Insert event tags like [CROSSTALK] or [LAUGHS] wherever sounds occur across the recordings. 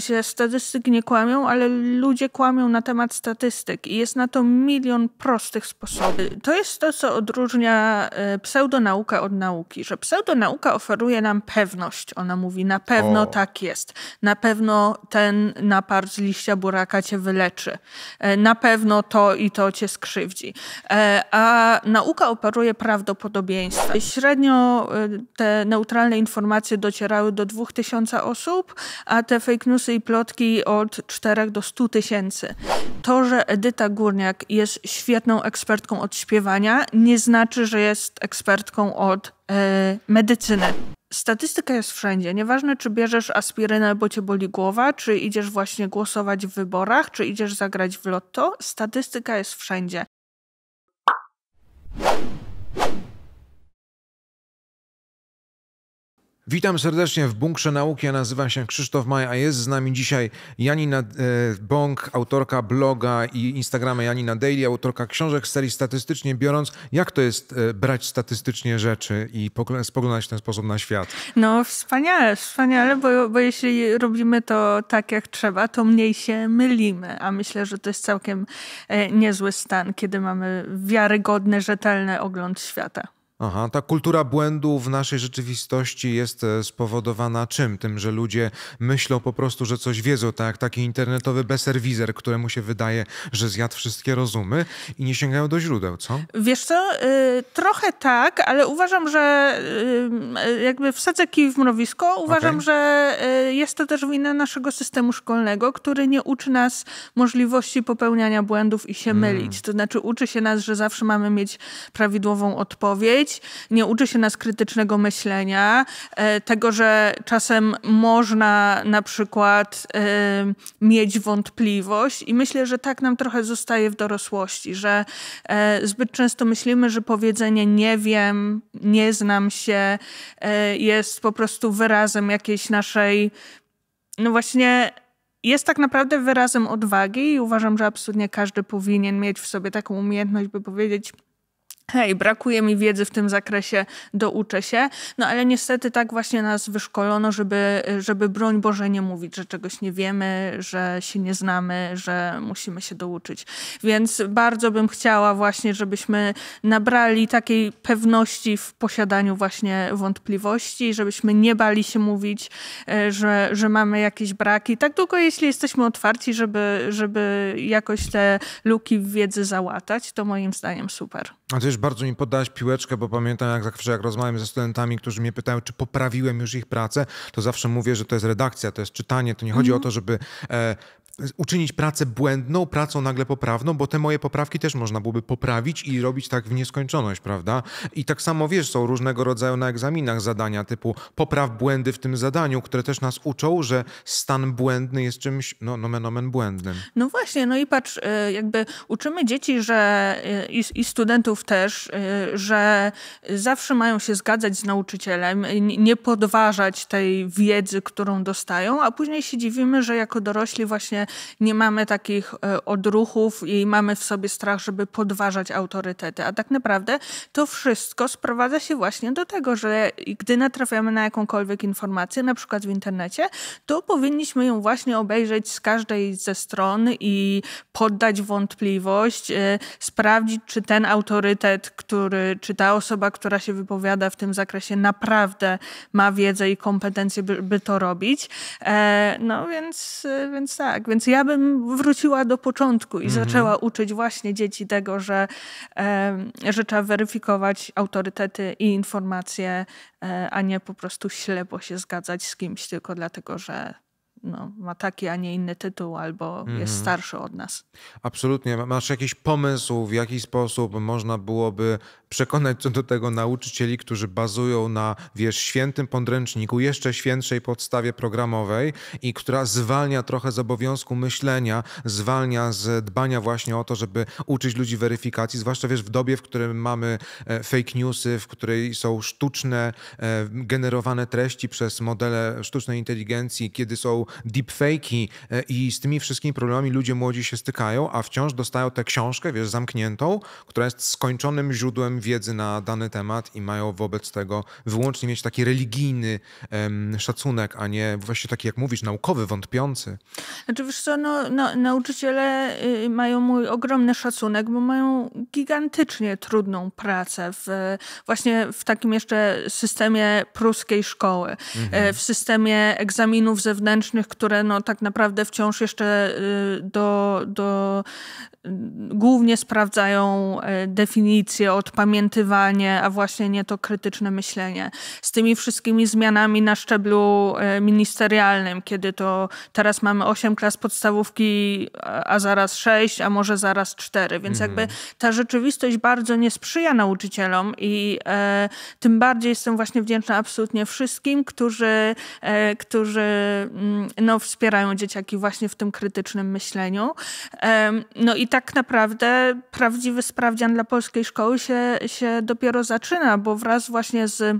że statystyki nie kłamią, ale ludzie kłamią na temat statystyk i jest na to milion prostych sposobów. To jest to, co odróżnia e, pseudonaukę od nauki, że pseudonauka oferuje nam pewność. Ona mówi, na pewno o. tak jest, na pewno ten napar z liścia buraka cię wyleczy, e, na pewno to i to cię skrzywdzi. E, a nauka operuje prawdopodobieństwem. Średnio te neutralne informacje docierały do 2000 osób, a te fake news i plotki od 4 do 100 tysięcy. To, że Edyta Górniak jest świetną ekspertką od śpiewania, nie znaczy, że jest ekspertką od e, medycyny. Statystyka jest wszędzie. Nieważne, czy bierzesz aspirynę, bo cię boli głowa, czy idziesz właśnie głosować w wyborach, czy idziesz zagrać w lotto, statystyka jest wszędzie. Witam serdecznie w Bunkrze Nauki. Ja nazywam się Krzysztof Maj, a jest z nami dzisiaj Janina e, Bąk, autorka bloga i Instagrama Janina Daily, autorka książek z serii Statystycznie Biorąc. Jak to jest e, brać statystycznie rzeczy i spoglądać w ten sposób na świat? No wspaniale, wspaniale, bo, bo jeśli robimy to tak jak trzeba, to mniej się mylimy, a myślę, że to jest całkiem e, niezły stan, kiedy mamy wiarygodny, rzetelny ogląd świata. Aha, ta kultura błędu w naszej rzeczywistości jest e, spowodowana czym? Tym, że ludzie myślą po prostu, że coś wiedzą, tak? Taki internetowy beserwizer, któremu się wydaje, że zjadł wszystkie rozumy i nie sięgają do źródeł, co? Wiesz co, y, trochę tak, ale uważam, że y, jakby wsadzę kij w mrowisko. Uważam, okay. że y, jest to też wina naszego systemu szkolnego, który nie uczy nas możliwości popełniania błędów i się mm. mylić. To znaczy uczy się nas, że zawsze mamy mieć prawidłową odpowiedź, być, nie uczy się nas krytycznego myślenia, e, tego, że czasem można na przykład e, mieć wątpliwość i myślę, że tak nam trochę zostaje w dorosłości, że e, zbyt często myślimy, że powiedzenie nie wiem, nie znam się jest po prostu wyrazem jakiejś naszej no właśnie jest tak naprawdę wyrazem odwagi i uważam, że absolutnie każdy powinien mieć w sobie taką umiejętność, by powiedzieć hej, brakuje mi wiedzy w tym zakresie, douczę się. No ale niestety tak właśnie nas wyszkolono, żeby, żeby broń Boże nie mówić, że czegoś nie wiemy, że się nie znamy, że musimy się douczyć. Więc bardzo bym chciała właśnie, żebyśmy nabrali takiej pewności w posiadaniu właśnie wątpliwości, żebyśmy nie bali się mówić, e, że, że mamy jakieś braki. Tak długo, jeśli jesteśmy otwarci, żeby, żeby jakoś te luki w wiedzy załatać, to moim zdaniem super. A to bardzo mi podałeś piłeczkę, bo pamiętam jak zawsze jak rozmawiam ze studentami, którzy mnie pytają, czy poprawiłem już ich pracę, to zawsze mówię, że to jest redakcja, to jest czytanie, to nie chodzi mm -hmm. o mhm. to, żeby e, uczynić pracę błędną, pracą nagle poprawną, bo te moje poprawki też można byłoby poprawić i robić tak w nieskończoność, prawda? I tak samo wiesz, są różnego rodzaju na egzaminach zadania typu popraw błędy w tym zadaniu, które też nas uczą, że stan błędny jest czymś, no, nomen omen błędnym. No właśnie, no i patrz, e, jakby uczymy dzieci, że e, i, i studentów też, też, y, że zawsze mają się zgadzać z nauczycielem, y, nie podważać tej wiedzy, którą dostają, a później się dziwimy, że jako dorośli właśnie nie mamy takich y, odruchów i mamy w sobie strach, żeby podważać autorytety. A tak naprawdę to wszystko sprowadza się właśnie do tego, że gdy natrafiamy na jakąkolwiek informację, na przykład w internecie, to powinniśmy ją właśnie obejrzeć z każdej ze stron i poddać wątpliwość, sprawdzić, czy ten autorytet który, czy ta osoba, która się wypowiada w tym zakresie, naprawdę ma wiedzę i kompetencje, by, by to robić. E, no więc, e, więc tak, więc ja bym wróciła do początku i mm -hmm. zaczęła uczyć właśnie dzieci tego, że, e, że trzeba weryfikować autorytety i informacje, e, a nie po prostu ślepo się zgadzać z kimś tylko dlatego, że no, ma taki, a nie inny tytuł, albo jest mhm. starszy od nas. Absolutnie. Masz jakiś pomysł, w jaki sposób można byłoby przekonać co do tego nauczycieli, którzy bazują na, wiesz, świętym podręczniku, jeszcze świętszej podstawie programowej i która zwalnia trochę z obowiązku myślenia, zwalnia z dbania właśnie o to, żeby uczyć ludzi weryfikacji, zwłaszcza, wiesz, w dobie, w którym mamy e, fake newsy, w której są sztuczne, e, generowane treści przez modele sztucznej inteligencji, kiedy są deepfake'i e, i z tymi wszystkimi problemami ludzie młodzi się stykają, a wciąż dostają tę książkę, wiesz, zamkniętą, która jest skończonym źródłem wiedzy na dany temat i mają wobec tego wyłącznie mieć taki religijny um, szacunek, a nie właśnie taki, jak mówisz, naukowy, wątpiący. Znaczy wiesz co, no, no, nauczyciele y, mają mój ogromny szacunek, bo mają gigantycznie trudną pracę w, właśnie w takim jeszcze systemie pruskiej szkoły, e, mhm. w systemie egzaminów zewnętrznych, które no, tak naprawdę wciąż jeszcze y, do, do y, głównie sprawdzają e, definicję od pamięci upamiętywanie, a właśnie nie to krytyczne myślenie. Z tymi wszystkimi zmianami na szczeblu e, ministerialnym, kiedy to teraz mamy 8 klas podstawówki, a zaraz 6, a może zaraz 4, więc mhm. jakby ta rzeczywistość bardzo nie sprzyja nauczycielom i e, tym bardziej jestem właśnie wdzięczna absolutnie wszystkim, którzy, e, którzy mm, no, wspierają dzieciaki właśnie w tym krytycznym myśleniu. E, no i tak naprawdę prawdziwy sprawdzian dla polskiej szkoły się się dopiero zaczyna, bo wraz właśnie z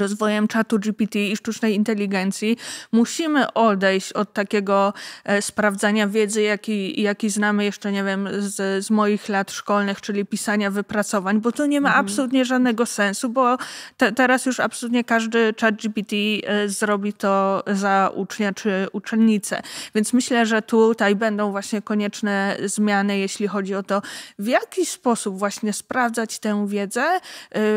rozwojem czatu GPT i sztucznej inteligencji, musimy odejść od takiego e, sprawdzania wiedzy, jaki, jaki znamy jeszcze, nie wiem, z, z moich lat szkolnych, czyli pisania wypracowań, bo to nie ma mhm. absolutnie żadnego sensu, bo te, teraz już absolutnie każdy czat GPT e, zrobi to za ucznia czy uczennicę. Więc myślę, że tutaj będą właśnie konieczne zmiany, jeśli chodzi o to, w jaki sposób właśnie sprawdzać tę wiedzę e,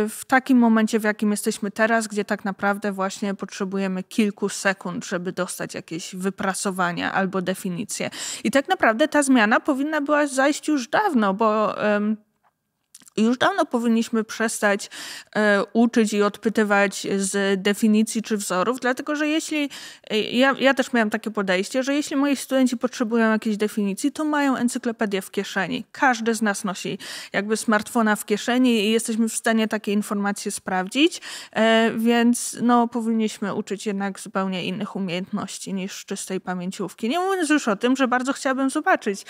w takim momencie, w jakim jesteśmy teraz, czas, gdzie tak naprawdę właśnie potrzebujemy kilku sekund, żeby dostać jakieś wyprasowania albo definicje. I tak naprawdę ta zmiana powinna była zajść już dawno, bo um, już dawno powinniśmy przestać e, uczyć i odpytywać z definicji czy wzorów, dlatego że jeśli, e, ja, ja też miałam takie podejście, że jeśli moi studenci potrzebują jakiejś definicji, to mają encyklopedię w kieszeni. Każdy z nas nosi jakby smartfona w kieszeni i jesteśmy w stanie takie informacje sprawdzić, e, więc no, powinniśmy uczyć jednak zupełnie innych umiejętności niż czystej pamięciówki. Nie mówiąc już o tym, że bardzo chciałabym zobaczyć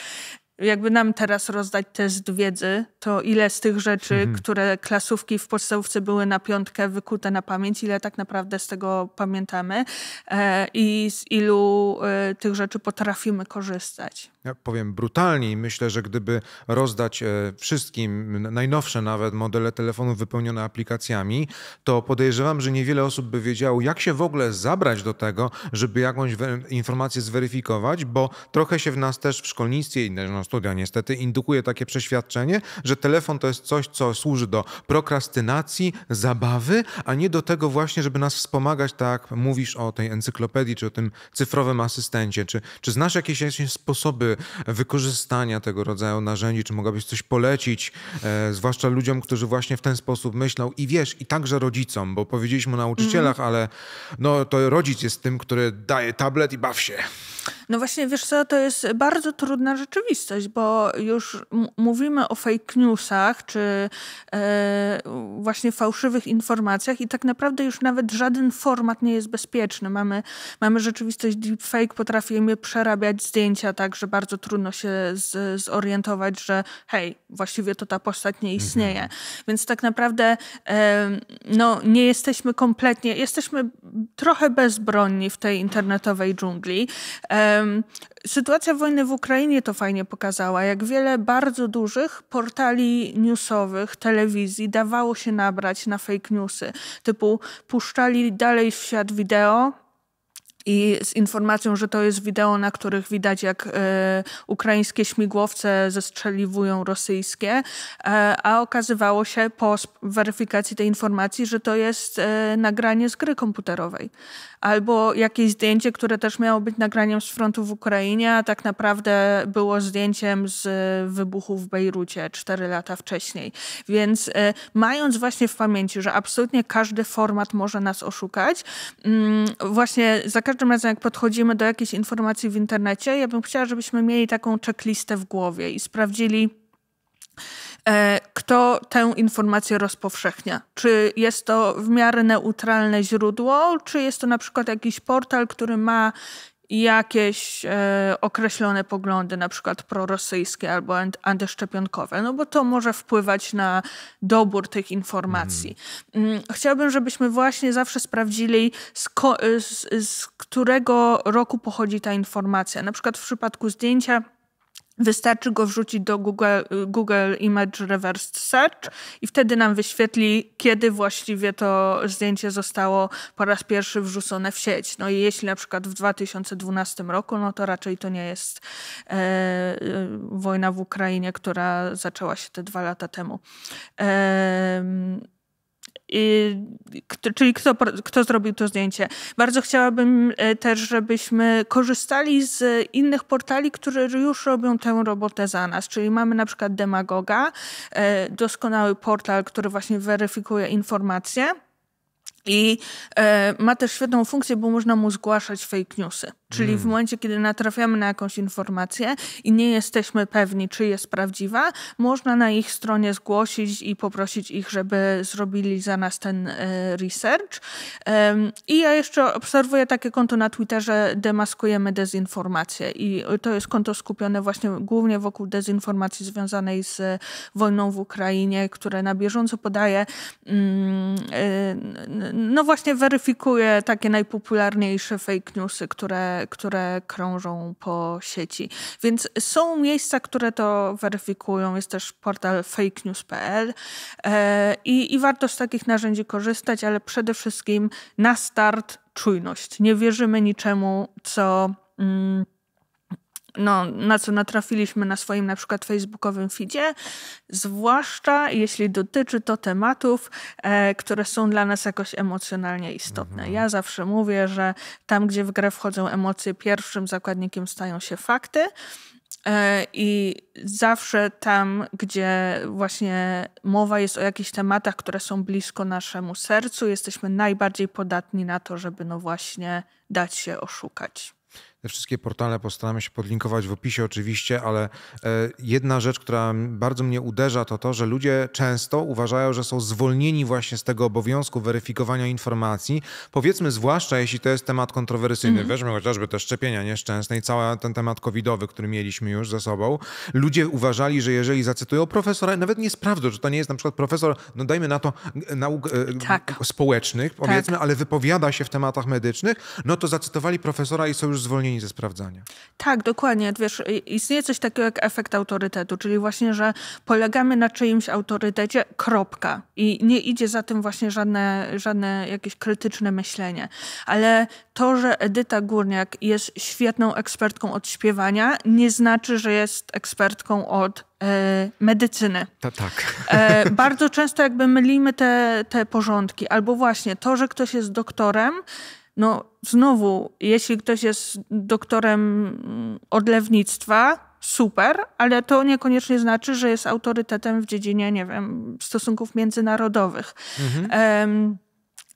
jakby nam teraz rozdać test wiedzy, to ile z tych rzeczy, mhm. które klasówki w podstawówce były na piątkę wykute na pamięć, ile tak naprawdę z tego pamiętamy e, i z ilu e, tych rzeczy potrafimy korzystać. Ja powiem brutalnie, myślę, że gdyby rozdać e, wszystkim najnowsze nawet modele telefonów wypełnione aplikacjami, to podejrzewam, że niewiele osób by wiedziało, jak się w ogóle zabrać do tego, żeby jakąś informację zweryfikować, bo trochę się w nas też w szkolnictwie i studia niestety indukuje takie przeświadczenie, że telefon to jest coś, co służy do prokrastynacji, zabawy, a nie do tego właśnie, żeby nas wspomagać, tak mówisz o tej encyklopedii, czy o tym cyfrowym asystencie. Czy, czy znasz jakieś, jakieś sposoby wykorzystania tego rodzaju narzędzi? Czy mogłabyś coś polecić, e, zwłaszcza ludziom, którzy właśnie w ten sposób myślą i wiesz, i także rodzicom, bo powiedzieliśmy o nauczycielach, mm ale no, to rodzic jest tym, który daje tablet i baw się. No właśnie, wiesz co, to jest bardzo trudna rzeczywistość, bo już mówimy o fake newsach, czy e, właśnie fałszywych informacjach i tak naprawdę już nawet żaden format nie jest bezpieczny. Mamy, mamy rzeczywistość deepfake, potrafimy przerabiać zdjęcia tak, że bardzo trudno się z, zorientować, że hej, właściwie to ta postać nie mhm. istnieje. Więc tak naprawdę e, no, nie jesteśmy kompletnie, jesteśmy trochę bezbronni w tej internetowej dżungli. E, Sytuacja wojny w Ukrainie to fajnie pokazała, jak wiele bardzo dużych portali newsowych, telewizji dawało się nabrać na fake newsy. Typu puszczali dalej w świat wideo, i z informacją, że to jest wideo, na których widać, jak e, ukraińskie śmigłowce zestrzeliwują rosyjskie, e, a okazywało się po weryfikacji tej informacji, że to jest e, nagranie z gry komputerowej albo jakieś zdjęcie, które też miało być nagraniem z frontu w Ukrainie, a tak naprawdę było zdjęciem z wybuchu w Bejrucie cztery lata wcześniej. Więc e, mając właśnie w pamięci, że absolutnie każdy format może nas oszukać, mm, właśnie za każdym razem, jak podchodzimy do jakiejś informacji w internecie, ja bym chciała, żebyśmy mieli taką checklistę w głowie i sprawdzili, E, kto tę informację rozpowszechnia. Czy jest to w miarę neutralne źródło, czy jest to na przykład jakiś portal, który ma jakieś e, określone poglądy, na przykład prorosyjskie albo antyszczepionkowe, no bo to może wpływać na dobór tych informacji. Mhm. Mm. żebyśmy właśnie zawsze sprawdzili, z, z, z którego roku pochodzi ta informacja. Na przykład w przypadku zdjęcia Wystarczy go wrzucić do Google, Google Image Reverse Search i wtedy nam wyświetli, kiedy właściwie to zdjęcie zostało po raz pierwszy wrzucone w sieć. No i jeśli na przykład w 2012 roku, no to raczej to nie jest e, e, wojna w Ukrainie, która zaczęła się te dwa lata temu. E, czyli kto, kto zrobił to zdjęcie. Bardzo chciałabym e, też, żebyśmy korzystali z innych portali, które już robią tę robotę za nas, czyli mamy na przykład Demagoga, e, doskonały portal, który właśnie weryfikuje informacje i e, ma też świetną funkcję, bo można mu zgłaszać fake newsy. Czyli mm. w momencie, kiedy natrafiamy na jakąś informację i nie jesteśmy pewni, czy jest prawdziwa, można na ich stronie zgłosić i poprosić ich, żeby zrobili za nas ten e, research. I ja jeszcze obserwuję takie konto na Twitterze Demaskujemy dezinformację i to jest konto skupione właśnie głównie wokół dezinformacji związanej z wojną w Ukrainie, które na bieżąco podaje, mm, e, no właśnie weryfikuje takie najpopularniejsze fake newsy, które które, krążą po sieci. Więc są miejsca, które to weryfikują. Jest też portal fakenews.pl e, i, i warto z takich narzędzi korzystać, ale przede wszystkim na start czujność. Nie wierzymy niczemu, co. Mm, no, na co natrafiliśmy na swoim na przykład facebookowym feedzie, zwłaszcza jeśli dotyczy to tematów, e, które są dla nas jakoś emocjonalnie istotne. Mhm. Ja zawsze mówię, że tam, gdzie w grę wchodzą emocje, pierwszym zakładnikiem stają się fakty. E, I zawsze tam, gdzie właśnie mowa jest o jakichś tematach, które są blisko naszemu sercu, jesteśmy najbardziej podatni na to, żeby no właśnie dać się oszukać wszystkie portale postaramy się podlinkować w opisie oczywiście, ale e, jedna rzecz, która bardzo mnie uderza, to to, że ludzie często uważają, że są zwolnieni właśnie z tego obowiązku weryfikowania informacji. Powiedzmy, zwłaszcza jeśli to jest temat kontrowersyjny. Mm. Weźmy chociażby te szczepienia nieszczęsne i cały ten temat covidowy, który mieliśmy już za sobą. Ludzie uważali, że jeżeli zacytują profesora, nawet nie sprawdzą, że to nie jest na przykład profesor, no dajmy na to e, nauk e, tak. społecznych, powiedzmy, tak. ale wypowiada się w tematach medycznych, no to zacytowali profesora i są już zwolnieni ze sprawdzania. Tak, dokładnie. Wiesz, istnieje coś takiego jak efekt autorytetu, czyli właśnie, że polegamy na czyimś autorytecie, kropka. I nie idzie za tym właśnie żadne, żadne jakieś krytyczne myślenie. Ale to, że Edyta Górniak jest świetną ekspertką od śpiewania, nie znaczy, że jest ekspertką od e, medycyny. Ta, tak. E, [LAUGHS] bardzo często jakby mylimy te, te porządki, albo właśnie to, że ktoś jest doktorem, no znowu, jeśli ktoś jest doktorem mm, odlewnictwa, super, ale to niekoniecznie znaczy, że jest autorytetem w dziedzinie, nie wiem, stosunków międzynarodowych. Mhm. Um,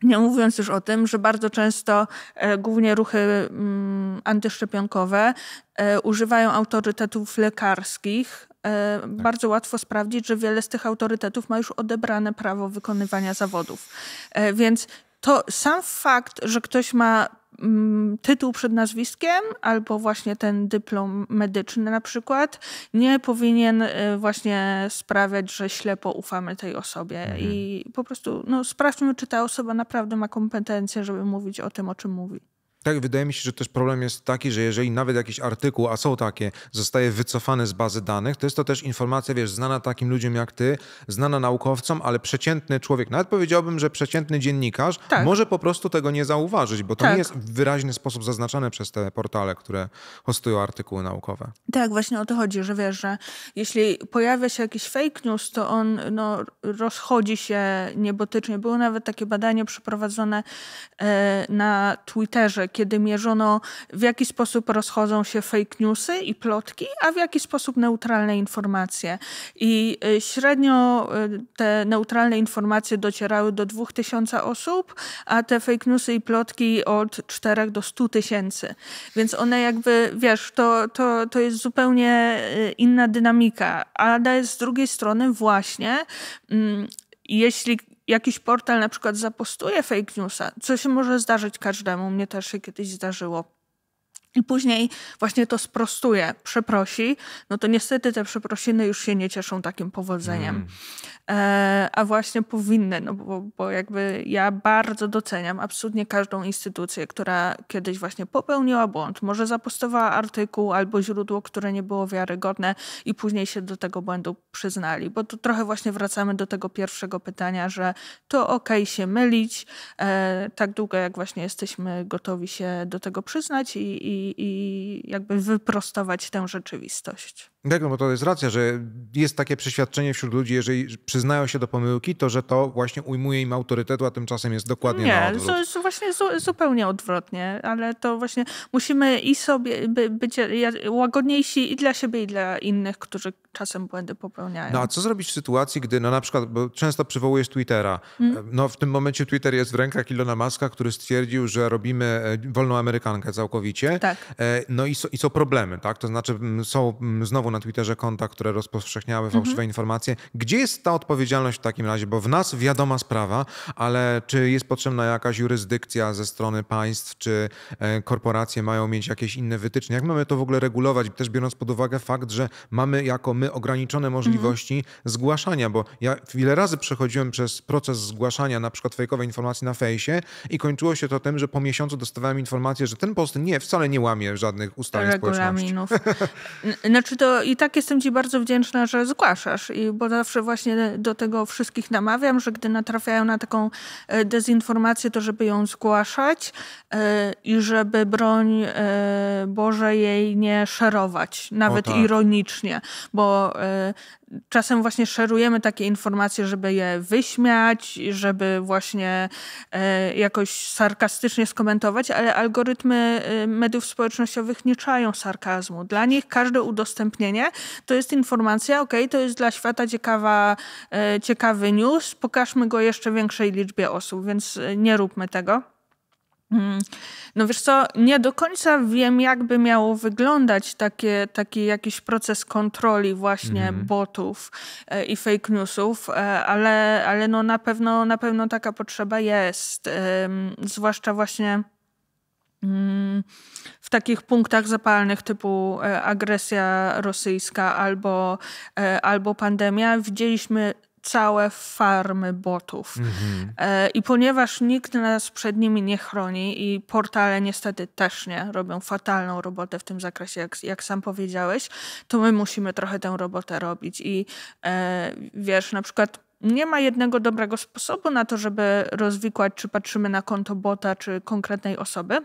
nie mówiąc już o tym, że bardzo często e, głównie ruchy m, mm, antyszczepionkowe e, używają autorytetów lekarskich. E, tak. Bardzo łatwo sprawdzić, że wiele z tych autorytetów ma już odebrane prawo wykonywania zawodów. E, więc to sam fakt, że ktoś ma mm, tytuł przed nazwiskiem albo właśnie ten dyplom medyczny na przykład, nie powinien e, właśnie sprawiać, że ślepo ufamy tej osobie mhm. i po prostu no, sprawdźmy, czy ta osoba naprawdę ma kompetencje, żeby mówić o tym, o czym mówi. Tak, wydaje mi się, że też problem jest taki, że jeżeli nawet jakiś artykuł, a są takie, zostaje wycofany z bazy danych, to jest to też informacja, wiesz, znana takim ludziom jak ty, znana naukowcom, ale przeciętny człowiek, nawet powiedziałbym, że przeciętny dziennikarz tak. może po prostu tego nie zauważyć, bo to tak. nie jest w wyraźny sposób zaznaczane przez te portale, które hostują artykuły naukowe. Tak, właśnie o to chodzi, że wiesz, że jeśli pojawia się jakiś fake news, to on no, rozchodzi się niebotycznie. Było nawet takie badanie przeprowadzone e, na Twitterze, kiedy mierzono, w jaki sposób rozchodzą się fake newsy i plotki, a w jaki sposób neutralne informacje. I y, średnio y, te neutralne informacje docierały do 2000 osób, a te fake newsy i plotki od 4 do 100 tysięcy. Więc one jakby, wiesz, to, to, to jest zupełnie y, inna dynamika. A z drugiej strony właśnie... Mm, jeśli jakiś portal na przykład zapostuje fake newsa, co się może zdarzyć każdemu, mnie też się kiedyś zdarzyło. I później właśnie to sprostuje, przeprosi, no to niestety te przeprosiny już się nie cieszą takim powodzeniem. Mm. E, a właśnie powinny, no bo, bo jakby ja bardzo doceniam absolutnie każdą instytucję, która kiedyś właśnie popełniła błąd, może zapostowała artykuł albo źródło, które nie było wiarygodne i później się do tego błędu przyznali, bo tu trochę właśnie wracamy do tego pierwszego pytania, że to ok się mylić, e, tak długo jak właśnie jesteśmy gotowi się do tego przyznać i, i, i jakby wyprostować tę rzeczywistość. Tak, no bo to jest racja, że jest takie przeświadczenie wśród ludzi, jeżeli przyznają się do pomyłki, to że to właśnie ujmuje im autorytetu, a tymczasem jest dokładnie Nie, na odwrót. Nie, właśnie zu, zupełnie odwrotnie, ale to właśnie musimy i sobie by, być łagodniejsi i dla siebie, i dla innych, którzy czasem błędy popełniają. No a co zrobić w sytuacji, gdy no na przykład, bo często przywołujesz Twittera, mm. no w tym momencie Twitter jest w rękach Ilona Maska, który stwierdził, że robimy e, wolną Amerykankę całkowicie. Tak. E, no i, so, i są problemy, tak? To znaczy są znowu na Twitterze konta, które rozpowszechniały mhm. fałszywe mm -hmm. informacje. Gdzie jest ta odpowiedzialność w takim razie? Bo w nas wiadoma sprawa, ale czy jest potrzebna jakaś jurysdykcja ze strony państw, czy korporacje mają mieć jakieś inne wytyczne? Jak mamy to w ogóle regulować? Też biorąc pod uwagę fakt, że mamy jako my ograniczone możliwości zgłaszania, bo ja wiele razy przechodziłem przez proces zgłaszania na przykład fejkowej informacji na fejsie i kończyło się to tym, że po miesiącu dostawałem informację, że ten post nie, wcale nie łamie żadnych ustaleń Regulaminów. znaczy to i tak jestem ci bardzo wdzięczna, że zgłaszasz, I bo zawsze właśnie do tego wszystkich namawiam, że gdy natrafiają na taką e, dezinformację, to żeby ją zgłaszać e, i żeby broń e, Boże jej nie szerować, nawet o, tak. ironicznie, bo bo y, czasem właśnie szerujemy takie informacje, żeby je wyśmiać, żeby właśnie y, jakoś sarkastycznie skomentować, ale algorytmy y, mediów społecznościowych nie czają sarkazmu. Dla nich każde udostępnienie to jest informacja, ok, to jest dla świata ciekawa, ciekawy news, pokażmy go jeszcze większej liczbie osób, więc nie róbmy tego. Hmm. No wiesz co, nie do końca wiem, jakby miało wyglądać takie, taki jakiś proces kontroli właśnie mm. botów e, i fake newsów, e, ale, ale no na, pewno, na pewno taka potrzeba jest. Zwłaszcza właśnie mm, w takich punktach zapalnych typu e, agresja rosyjska albo, albo pandemia widzieliśmy całe farmy botów. Mhm. E, I ponieważ nikt nas przed nimi nie chroni i portale niestety też nie robią fatalną robotę w tym zakresie, jak, jak sam powiedziałeś, to my musimy trochę tę robotę robić. I e, wiesz, na przykład nie ma jednego dobrego sposobu na to, żeby rozwikłać, czy patrzymy na konto bota, czy konkretnej osoby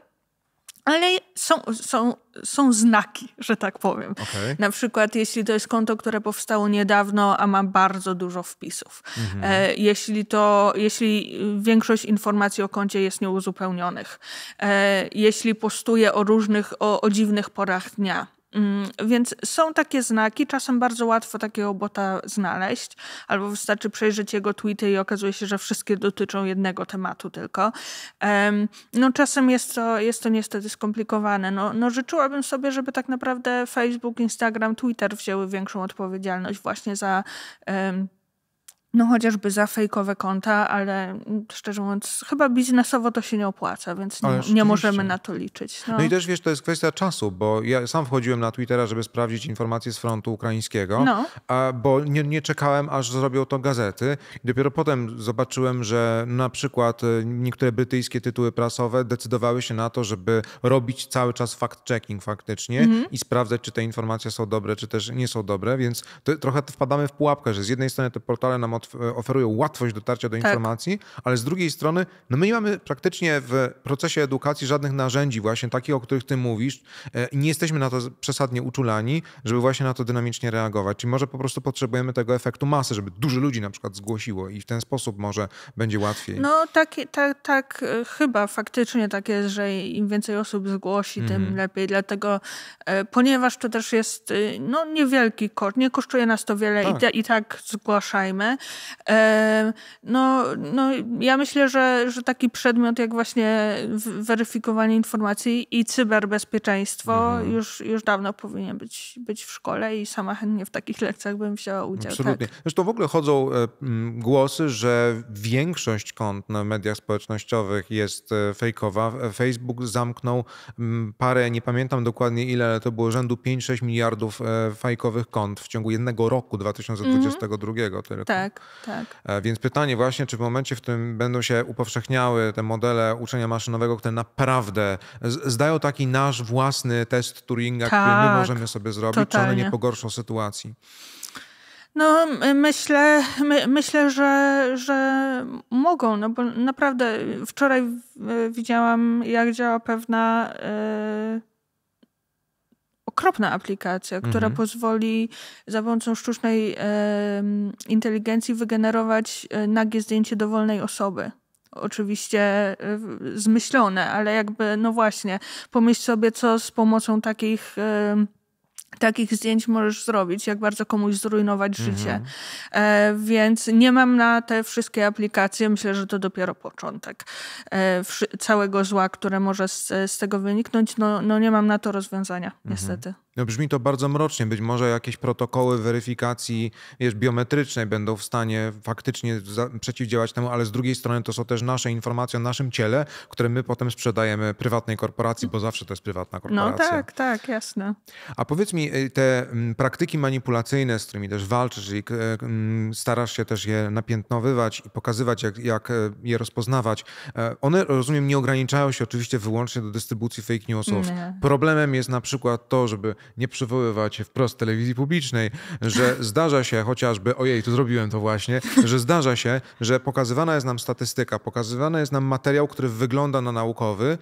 ale są, są, są znaki, że tak powiem. Okay. Na przykład, jeśli to jest konto, które powstało niedawno, a ma bardzo dużo wpisów. Mm -hmm. jeśli, to, jeśli większość informacji o koncie jest nieuzupełnionych. E, jeśli postuje o różnych, o, o dziwnych porach dnia. Mm, więc są takie znaki, czasem bardzo łatwo takiego bota znaleźć, albo wystarczy przejrzeć jego tweety i okazuje się, że wszystkie dotyczą jednego tematu tylko. No czasem jest to, jest to niestety skomplikowane. No, no życzyłabym sobie, żeby tak naprawdę Facebook, Instagram, Twitter wzięły większą odpowiedzialność właśnie za no chociażby za fejkowe konta, ale szczerze mówiąc, chyba biznesowo to się nie opłaca, więc nie, nie możemy na to liczyć. No. no. i też wiesz, to jest kwestia czasu, bo ja sam wchodziłem na Twittera, żeby sprawdzić informacje z frontu ukraińskiego, no. a, bo nie, nie czekałem, aż zrobią to gazety. I dopiero potem zobaczyłem, że na przykład e, niektóre brytyjskie tytuły prasowe decydowały się na to, żeby robić cały czas fact-checking faktycznie mhm. i sprawdzać, czy te informacje są dobre, czy też nie są dobre, więc to, trochę wpadamy w pułapkę, że z jednej strony te portale nam oferują łatwość dotarcia do tak. informacji, tak. ale z drugiej strony, no my nie mamy praktycznie w procesie edukacji żadnych narzędzi właśnie takich, o których ty mówisz. E, nie jesteśmy na to przesadnie uczulani, żeby właśnie na to dynamicznie reagować. Czy może po prostu potrzebujemy tego efektu masy, żeby dużo ludzi na przykład zgłosiło i w ten sposób może będzie łatwiej. No tak, tak, tak chyba faktycznie tak jest, że im więcej osób zgłosi, mm tym mhm. lepiej. Dlatego, e, ponieważ to też jest no, niewielki koszt, nie kosztuje nas to wiele tak. I, i tak zgłaszajmy. No, no ja myślę, że, że taki przedmiot jak właśnie weryfikowanie informacji i cyberbezpieczeństwo mhm. już, już dawno powinien być, być w szkole i sama chętnie w takich lekcjach bym wzięła udział. Absolutnie. Tak. Zresztą w ogóle chodzą e, głosy, że większość kont na mediach społecznościowych jest e, fejkowa. E, Facebook zamknął parę, nie pamiętam dokładnie ile, ale to było rzędu 5-6 miliardów fajkowych kont w ciągu jednego roku 2022 mhm. tylko. Tak. Tak, tak. E, więc pytanie właśnie, czy w momencie, w którym będą się upowszechniały te modele uczenia maszynowego, które naprawdę zdają taki nasz własny test Turinga, tak, który my tak, możemy sobie zrobić, totalnie. czy one nie pogorszą sytuacji? No, myślę, my, myślę że, że mogą, no bo naprawdę wczoraj widziałam, jak działa pewna. Yy okropna aplikacja, która mhm. pozwoli za pomocą sztucznej e, inteligencji wygenerować e, nagie zdjęcie dowolnej osoby oczywiście e, zmyślone, ale jakby, no właśnie, pomyśl sobie, co z pomocą takich takich zdjęć możesz zrobić, jak bardzo komuś zrujnować mhm. życie. E, więc nie mam na te wszystkie aplikacje, myślę, że to dopiero początek e, całego zła, które może z, z tego wyniknąć. No, no, nie mam na to rozwiązania, mhm. niestety. No brzmi to bardzo mrocznie. Być może jakieś protokoły weryfikacji wiesz, biometrycznej będą w stanie faktycznie przeciwdziałać temu, ale z drugiej strony to są też nasze informacje o naszym ciele, które my potem sprzedajemy prywatnej korporacji, bo zawsze to jest prywatna no korporacja. No tak, tak, jasne. A powiedz mi, y, te mm, praktyki manipulacyjne, z którymi też walczysz i y, mm, starasz się też je napiętnowywać i pokazywać, jak, jak y, je rozpoznawać, e, one rozumiem nie ograniczają się oczywiście wyłącznie do dystrybucji fake newsów. Nie. Problemem jest na przykład to, żeby nie przywoływać wprost telewizji publicznej, że [LAUGHS] zdarza się chociażby, ojej, tu zrobiłem to właśnie, że zdarza się, że pokazywana jest nam statystyka, pokazywany jest nam materiał, który wygląda na naukowy,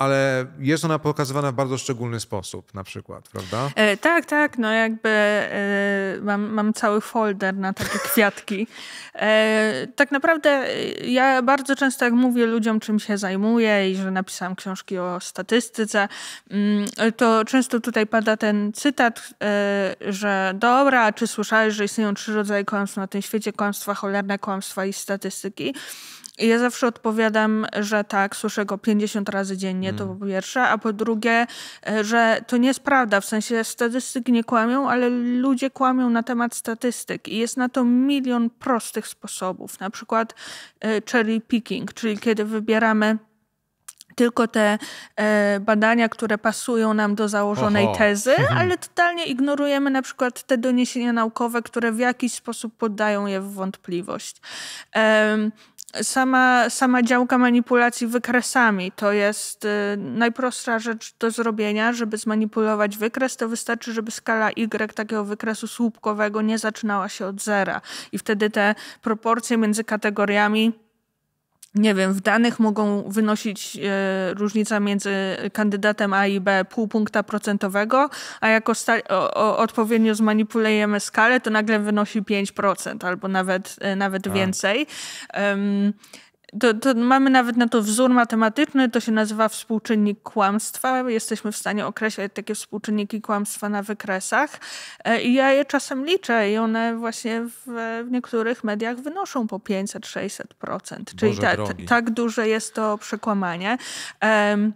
ale jest ona pokazywana w bardzo szczególny sposób, na przykład, prawda? E, tak, tak. No jakby e, mam, mam, cały folder na takie [LAUGHS] kwiatki. E, tak naprawdę e, ja bardzo często, jak mówię ludziom, czym się zajmuję i że napisałam książki o statystyce, mm, to często tutaj pada ten cytat, e, że dobra, czy słyszałeś, że istnieją trzy rodzaje kłamstw na tym świecie? Kłamstwa, cholerne kłamstwa i statystyki. I ja zawsze odpowiadam, że tak, słyszę go 50 razy dziennie mnie to mhm. po pierwsze, a po drugie, e, że to nie jest prawda, w sensie statystyki nie kłamią, ale ludzie kłamią na temat statystyk i jest na to milion prostych sposobów, na przykład e, cherry picking, czyli kiedy wybieramy tylko te e, badania, które pasują nam do założonej Oho. tezy, mhm. ale totalnie ignorujemy na przykład te doniesienia naukowe, które w jakiś sposób poddają je w wątpliwość sama, sama działka manipulacji wykresami to jest y, najprostsza rzecz do zrobienia, żeby zmanipulować wykres, to wystarczy, żeby skala Y takiego wykresu słupkowego nie zaczynała się od zera i wtedy te proporcje między kategoriami nie wiem, w danych mogą wynosić e, różnica między kandydatem A i B pół punkta procentowego, a jak o, o, odpowiednio zmanipulujemy skalę, to nagle wynosi 5% albo nawet, e, nawet tak. więcej. Um, to, to, mamy nawet na to wzór matematyczny, to się nazywa współczynnik kłamstwa. Jesteśmy w stanie określać takie współczynniki kłamstwa na wykresach. E, I ja je czasem liczę i one właśnie w, w niektórych mediach wynoszą po 500-600%. Czyli ta, ta, tak duże jest to przekłamanie. Um,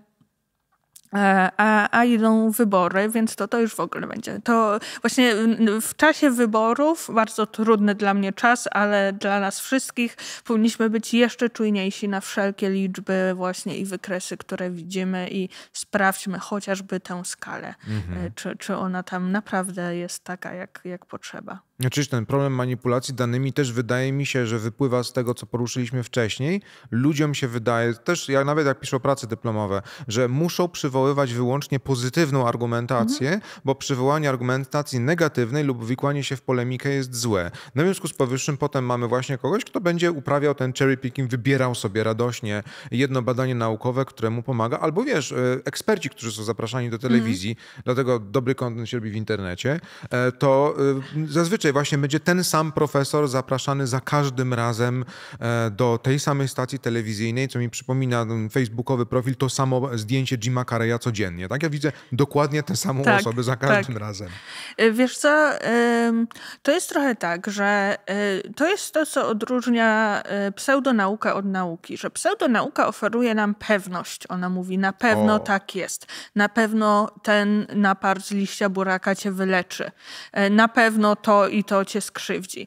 E, a, a idą wybory, więc to, to już w ogóle będzie. To właśnie w czasie wyborów, bardzo trudny dla mnie czas, ale dla nas wszystkich, powinniśmy być jeszcze czujniejsi na wszelkie liczby właśnie i wykresy, które widzimy i sprawdźmy chociażby tę skalę, e, mhm. czy, czy ona tam naprawdę jest taka, jak, jak potrzeba. Oczywiście znaczy, ten problem manipulacji danymi też wydaje mi się, że wypływa z tego, co poruszyliśmy wcześniej. Ludziom się wydaje, też ja nawet jak piszę pracy dyplomowe, że muszą przywołać przywoływać wyłącznie pozytywną argumentację, mhm. bo przywołanie argumentacji negatywnej lub wikłanie się w polemikę jest złe. No w związku z powyższym potem mamy właśnie kogoś, kto będzie uprawiał ten cherry picking, wybierał sobie radośnie jedno badanie naukowe, które mu pomaga, albo wiesz, e, eksperci, którzy są zapraszani do telewizji, mhm. dlatego dobry kontent się robi w internecie, e, to e, zazwyczaj właśnie będzie ten sam profesor zapraszany za każdym razem do tej samej stacji telewizyjnej, co mi przypomina facebookowy profil, to samo zdjęcie Jima Carreya pojawia codziennie. Tak, ja widzę dokładnie tę samą tak, osobę za tak. każdym tak. razem. E, wiesz co, to jest trochę tak, że e, to jest to, co odróżnia e, pseudonaukę od nauki, że pseudonauka oferuje nam pewność. Ona mówi, na pewno o. tak jest, na pewno ten napar z liścia buraka cię wyleczy, na pewno to i to cię skrzywdzi.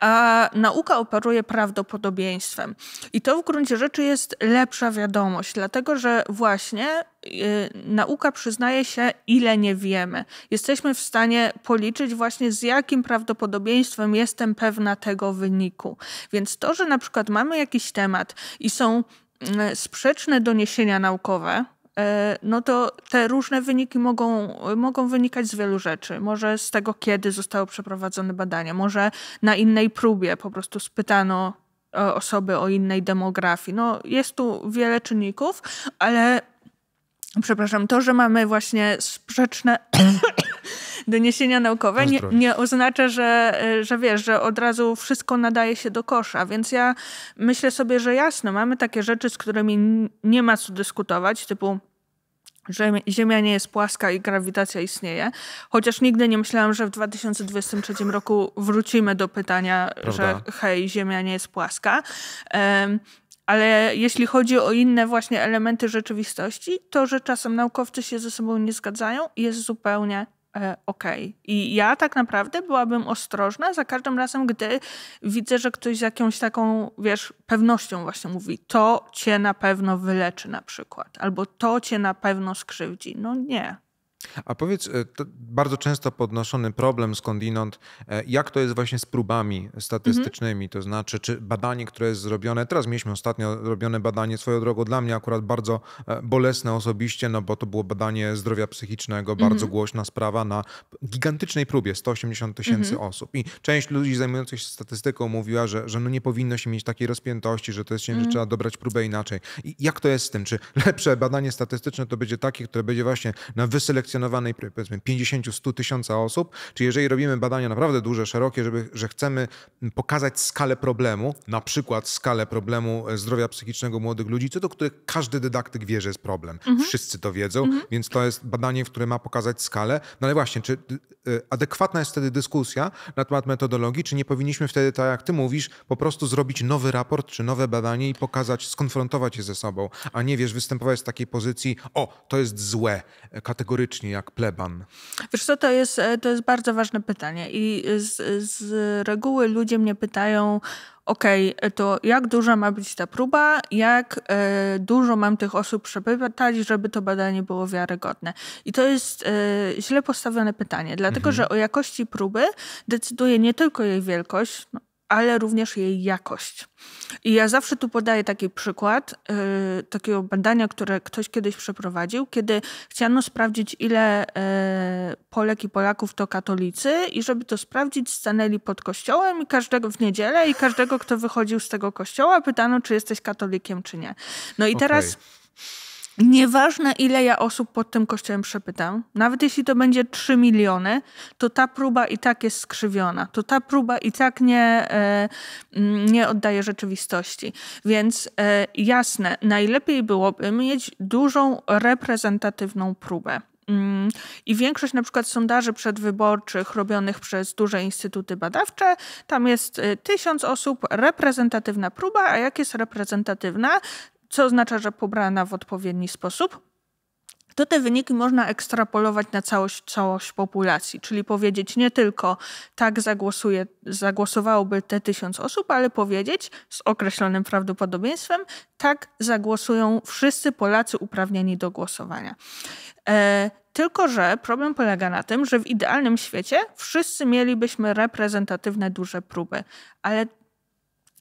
A nauka operuje prawdopodobieństwem. I to w gruncie rzeczy jest lepsza wiadomość, dlatego że właśnie Y, nauka przyznaje się, ile nie wiemy. Jesteśmy w stanie policzyć właśnie z jakim prawdopodobieństwem jestem pewna tego wyniku. Więc to, że na przykład mamy jakiś temat i są mm, sprzeczne doniesienia naukowe, y, no to te różne wyniki mogą, mogą wynikać z wielu rzeczy. Może z tego, kiedy zostało przeprowadzone badanie. może na innej próbie po prostu spytano e, osoby o innej demografii. No, jest tu wiele czynników, ale przepraszam, to, że mamy właśnie sprzeczne [COUGHS] doniesienia naukowe, nie, nie, oznacza, że, e, że wiesz, że od razu wszystko nadaje się do kosza. Więc ja myślę sobie, że jasno, mamy takie rzeczy, z którymi nie ma co dyskutować, typu że Ziemia nie jest płaska i grawitacja istnieje. Chociaż nigdy nie myślałam, że w 2023 roku wrócimy do pytania, Prawda. że hej, Ziemia nie jest płaska. Um, ale jeśli chodzi o inne właśnie elementy rzeczywistości, to że czasem naukowcy się ze sobą nie zgadzają, jest zupełnie e, okej. Okay. I ja tak naprawdę byłabym ostrożna za każdym razem, gdy widzę, że ktoś z jakąś taką, wiesz, pewnością właśnie mówi, to cię na pewno wyleczy na przykład, albo to cię na pewno skrzywdzi. No nie, a powiedz, e, bardzo często podnoszony problem skądinąd, e, jak to jest właśnie z próbami statystycznymi, to znaczy, czy badanie, które jest zrobione, teraz mieliśmy ostatnio robione badanie, swoją drogą dla mnie akurat bardzo e, bolesne osobiście, no bo to było badanie zdrowia psychicznego, bardzo mhm. głośna sprawa na gigantycznej próbie, 180 tysięcy mhm. osób. I część ludzi zajmujących się statystyką mówiła, że, że no nie powinno się mieć takiej rozpiętości, że to jest, mhm. że trzeba dobrać próbę inaczej. I jak to jest z tym? Czy [LAUGHS] lepsze badanie statystyczne to będzie takie, które będzie właśnie na wyselekcjonowanie wyselekcjonowanej, powiedzmy 50-100 tysiąca osób, czy jeżeli robimy badania naprawdę duże, szerokie, żeby, że chcemy pokazać skalę problemu, na przykład skalę problemu e, zdrowia psychicznego młodych ludzi, co do których każdy dydaktyk wie, że jest problem. Mhm. Wszyscy to wiedzą, mhm. więc to jest badanie, które ma pokazać skalę. No ale właśnie, czy e, adekwatna jest wtedy dyskusja na temat metodologii, czy nie powinniśmy wtedy, tak jak ty mówisz, po prostu zrobić nowy raport czy nowe badanie i pokazać, skonfrontować je ze sobą, a nie wiesz, występować z takiej pozycji, o, to jest złe, e, kategorycznie politycznie jak pleban? Wiesz co, to jest, e, to jest bardzo ważne pytanie i z, z reguły ludzie mnie pytają okej, okay, e, to jak duża ma być ta próba, jak e, dużo mam tych osób przepytać, żeby to badanie było wiarygodne. I to jest e, źle postawione pytanie, dlatego mhm. że o jakości próby decyduje nie tylko jej wielkość, no, ale również jej jakość. I ja zawsze tu podaję taki przykład y, takiego badania, które ktoś kiedyś przeprowadził, kiedy chciano sprawdzić, ile y, Polek i Polaków to katolicy, i żeby to sprawdzić, stanęli pod kościołem i każdego w niedzielę i każdego, kto wychodził z tego kościoła, pytano, czy jesteś katolikiem, czy nie. No i okay. teraz. Nieważne, ile ja osób pod tym kościołem przepytam, nawet jeśli to będzie 3 miliony, to ta próba i tak jest skrzywiona. To ta próba i tak nie, e, mm, nie oddaje rzeczywistości. Więc e, jasne, najlepiej byłoby mieć dużą reprezentatywną próbę. Mm, I większość na przykład sondaży przedwyborczych robionych przez duże instytuty badawcze, tam jest e, tysiąc osób, reprezentatywna próba, a jak jest reprezentatywna, co oznacza, że pobrana w odpowiedni sposób, to te wyniki można ekstrapolować na całość, całość populacji, czyli powiedzieć nie tylko tak zagłosuje, zagłosowałoby te tysiąc osób, ale powiedzieć z określonym prawdopodobieństwem tak zagłosują wszyscy Polacy uprawnieni do głosowania. E, tylko, że problem polega na tym, że w idealnym świecie wszyscy mielibyśmy reprezentatywne duże próby, ale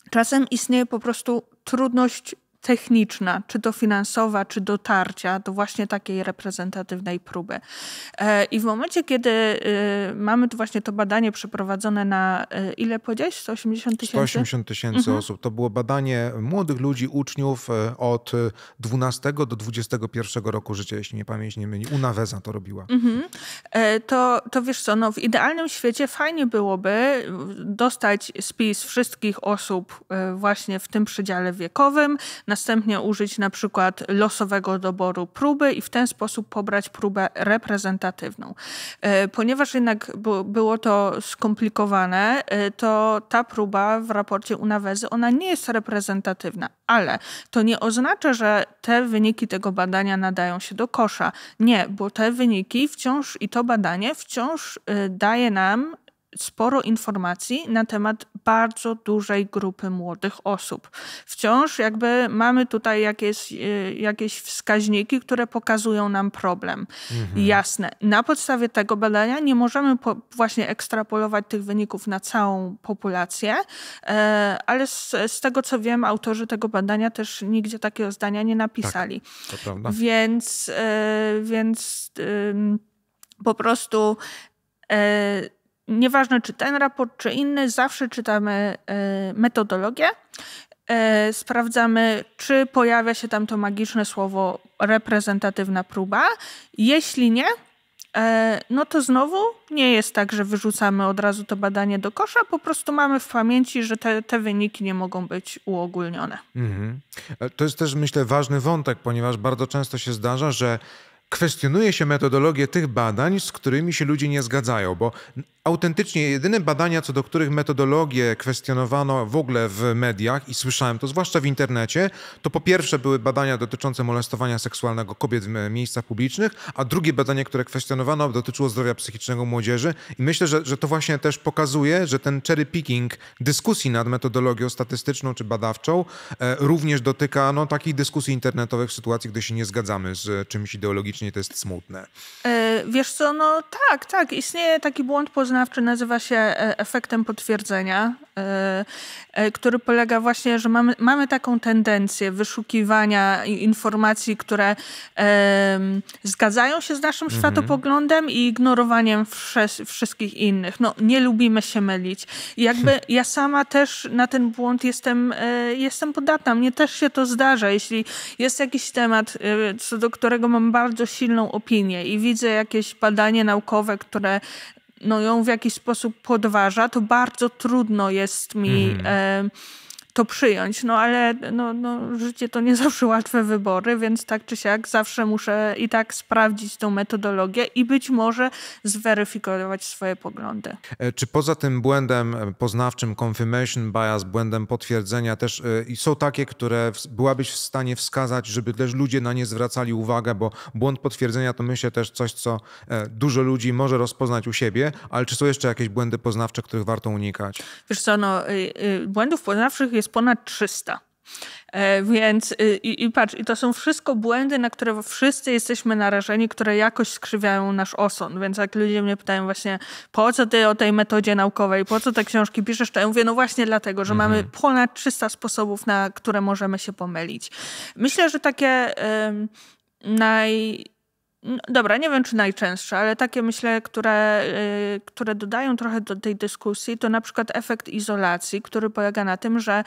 czasem istnieje po prostu trudność techniczna, czy to finansowa, czy dotarcia do właśnie takiej reprezentatywnej próby. E, I w momencie, kiedy y, mamy tu właśnie to badanie przeprowadzone na y, ile powiedziałeś? 180 tysięcy? 180 tysięcy mhm. osób. To było badanie młodych ludzi, uczniów e, od 12 do 21 roku życia, jeśli nie pamięć nie myli. Unaweza to robiła. Mhm. E, to, to wiesz co, no w idealnym świecie fajnie byłoby dostać spis wszystkich osób właśnie w tym przedziale wiekowym, następnie użyć na przykład losowego doboru próby i w ten sposób pobrać próbę reprezentatywną. E, ponieważ jednak było to skomplikowane, e, to ta próba w raporcie Unawezy, ona nie jest reprezentatywna, ale to nie oznacza, że te wyniki tego badania nadają się do kosza. Nie, bo te wyniki wciąż i to badanie wciąż e, daje nam sporo informacji na temat bardzo dużej grupy młodych osób. Wciąż jakby mamy tutaj jakieś, e, jakieś wskaźniki, które pokazują nam problem. Mhm. Jasne. Na podstawie tego badania nie możemy po, właśnie ekstrapolować tych wyników na całą populację, e, ale z, z, tego co wiem, autorzy tego badania też nigdzie takiego zdania nie napisali. Tak, to prawda. Więc, e, więc po prostu nieważne czy ten raport, czy inny, zawsze czytamy e, metodologię. E, sprawdzamy, czy pojawia się tam to magiczne słowo reprezentatywna próba. Jeśli nie, e, no to znowu nie jest tak, że wyrzucamy od razu to badanie do kosza, po prostu mamy w pamięci, że te, te wyniki nie mogą być uogólnione. Mhm. To jest też, myślę, ważny wątek, ponieważ bardzo często się zdarza, że kwestionuje się metodologię tych badań, z którymi się ludzie nie zgadzają, bo autentycznie jedyne badania, co do których metodologię kwestionowano w ogóle w mediach i słyszałem to, zwłaszcza w internecie, to po pierwsze były badania dotyczące molestowania seksualnego kobiet w miejscach publicznych, a drugie badanie, które kwestionowano, dotyczyło zdrowia psychicznego młodzieży i myślę, że, że to właśnie też pokazuje, że ten cherry picking dyskusji nad metodologią statystyczną czy badawczą e, również dotyka no, takich dyskusji internetowych w sytuacji, gdy się nie zgadzamy z e, czymś ideologicznym to jest smutne. E, wiesz co, no tak, tak. Istnieje taki błąd poznawczy, nazywa się e, efektem potwierdzenia, e, który polega właśnie, że mamy, mamy taką tendencję wyszukiwania informacji, które zgadzają się z naszym mhm. światopoglądem i ignorowaniem wszes, wszystkich innych. No, nie lubimy się mylić. jakby hmm. ja sama też na ten błąd jestem, jestem podatna. Mnie też się to zdarza. Jeśli jest jakiś temat, co do którego mam bardzo silną opinię i widzę jakieś badanie naukowe, które no, ją w jakiś sposób podważa, to bardzo trudno jest mi. Mm. E, to przyjąć. No ale no, no, życie to nie [LAUGHS] zawsze łatwe wybory, więc tak czy siak zawsze muszę i tak sprawdzić tą metodologię i być może zweryfikować swoje poglądy. E, czy poza tym błędem e, poznawczym, confirmation bias, błędem potwierdzenia też y, są takie, które byłabyś w stanie wskazać, żeby też ludzie na nie zwracali uwagę, bo błąd potwierdzenia to myślę też coś, co dużo ludzi może rozpoznać u siebie, ale czy są jeszcze jakieś błędy poznawcze, których warto unikać? Wiesz co, no, y, y, błędów poznawczych jest jest ponad 300. E, więc y, i, i, patrz, i to są wszystko błędy, na które wszyscy jesteśmy narażeni, które jakoś skrzywiają nasz osąd. Więc jak ludzie mnie pytają właśnie, po co ty o tej metodzie naukowej, po co te książki piszesz, to ja mówię, no właśnie dlatego, że mhm. mamy ponad 300 sposobów, na które możemy się pomylić. Myślę, że takie um, naj dobra, nie wiem czy najczęstsze, ale takie myślę, które, y, które dodają trochę do tej dyskusji, to na przykład efekt izolacji, który polega na tym, że